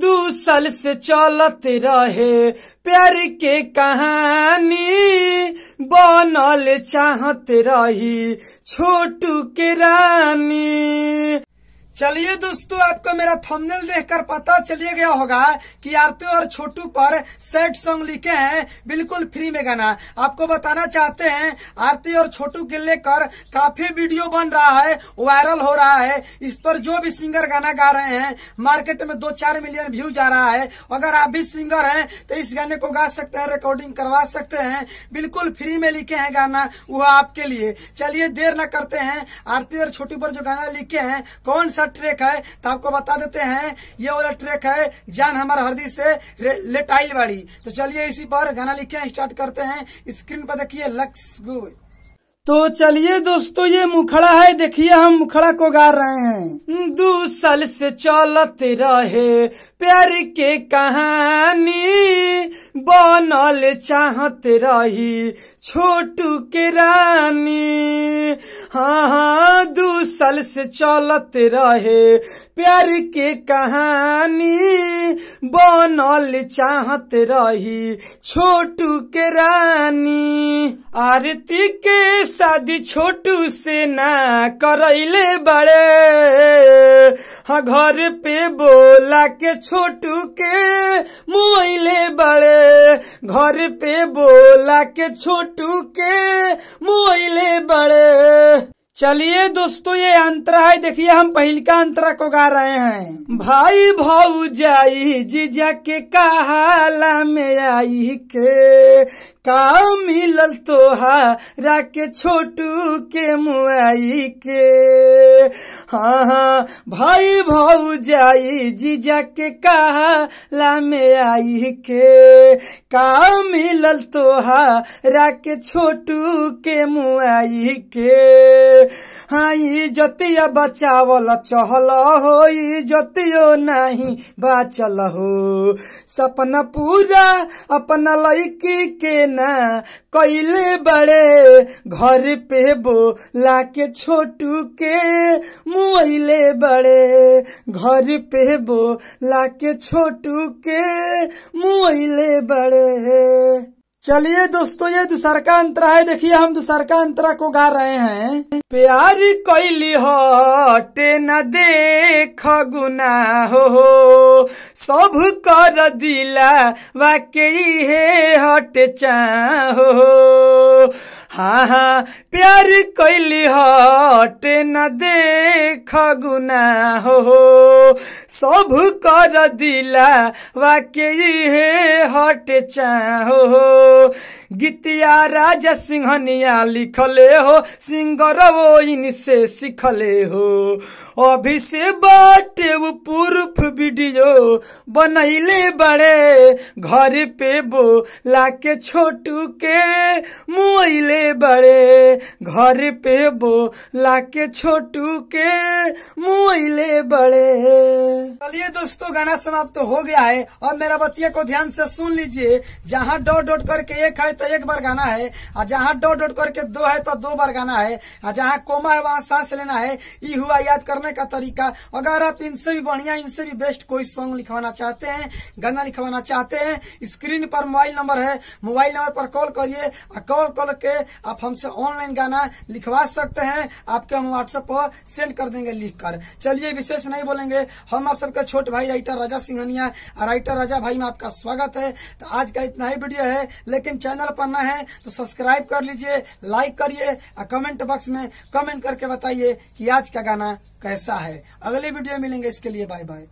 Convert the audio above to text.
दू साल से चलत रहे प्यार के कहानी बनल चाहत रही छोटू के रानी चलिए दोस्तों आपको मेरा थंबनेल देखकर पता चलिए गया होगा कि आरती और छोटू पर सैड सॉन्ग लिखे हैं बिल्कुल फ्री में गाना आपको बताना चाहते हैं आरती और छोटू के लेकर काफी वीडियो बन रहा है वायरल हो रहा है इस पर जो भी सिंगर गाना गा रहे हैं मार्केट में दो चार मिलियन व्यू जा रहा है अगर आप भी सिंगर है तो इस गाने को गा सकते हैं रिकॉर्डिंग करवा सकते हैं बिल्कुल फ्री में लिखे है गाना वो आपके लिए चलिए देर न करते हैं आरती और छोटू पर जो गाना लिखे है कौन सा ट्रैक है तो आपको बता देते हैं ये वाला ट्रैक है जान हमारा हरदी से लेटाइल वाली तो चलिए इसी पर गाना लिखे स्टार्ट करते हैं स्क्रीन पर देखिए लक्स गुड तो चलिए दोस्तों ये मुखड़ा है देखिए हम मुखड़ा को गा रहे हैं दो साल से चलते रहे प्यार के कहानी बनल चाहते रही छोटू के रानी हाँ हाँ दो साल से चलते रहे प्यार के कहानी बनल चाहते रही छोटू के रानी आरती के शादी छोटू से ना करैले बड़े हाँ घर पे बोला के छोटू के मुआइले बड़े घर पे बोला के छोटू के मुआइले बड़े चलिए दोस्तों ये अंतरा है देखिए हम पहल का अंतरा को गा रहे हैं भाई भाऊ जाई जीजा के कहाला में आई के का मिलल तोहा राके छोटू के मुआई के हाँ हाँ भाई भाऊ जाई जीजा के कहा लामे आई के का मिलल तोहा राके छोटू के मुआई के हाँ जतिया बचावल चहल हो जतियो नहीं बाचल हो सपना पूरा अपना लड़की के न मना कैले बड़े घर पे बोला के छोटू के मुआइले बड़े घर पे बोला के छोटू के मुआइले बड़े चलिए दोस्तों ये दूसर का अंतरा है देखिए हम दूसर का अंतरा को गा रहे हैं प्यार कैली हटे न देख गुना हो सब कर दिला वाकई है हट चाह हा प्यार कैली हटे न देख गुना हो सब कर दिला वाके हटे चाहो गीतिया राजा सिंहनिया लिखले हो सिंगर वो इनसे सिखले हो अभी से बाटे वो प्रूफ वीडियो बनैले बड़े घर पे बो के छोटू के मुइले बड़े घर पे बो के छोटू के मुआइले बड़े चलिए दोस्तों गाना समाप्त तो हो गया है और मेरा बतिया को ध्यान से सुन लीजिए जहाँ डॉट डॉट करके एक है तो एक बार गाना है और जहाँ डॉट डॉट करके दो है तो दो बार गाना है और जहाँ कोमा है वहाँ सांस लेना है ई हुआ याद करना करने का तरीका अगर आप इनसे भी बढ़िया इनसे भी बेस्ट कोई सॉन्ग लिखवाना चाहते हैं गाना लिखवाना चाहते हैं स्क्रीन पर मोबाइल नंबर है मोबाइल नंबर पर कॉल करिए कॉल करके आप हमसे ऑनलाइन गाना लिखवा सकते हैं आपके हम व्हाट्सएप पर सेंड कर देंगे लिख चलिए विशेष नहीं बोलेंगे हम आप सबके छोटे भाई राइटर राजा सिंघनिया राइटर राजा भाई में आपका स्वागत है तो आज का इतना ही वीडियो है लेकिन चैनल पर ना है तो सब्सक्राइब कर लीजिए लाइक करिए कमेंट बॉक्स में कमेंट करके बताइए कि आज का गाना पैसा है अगले वीडियो में मिलेंगे इसके लिए बाय बाय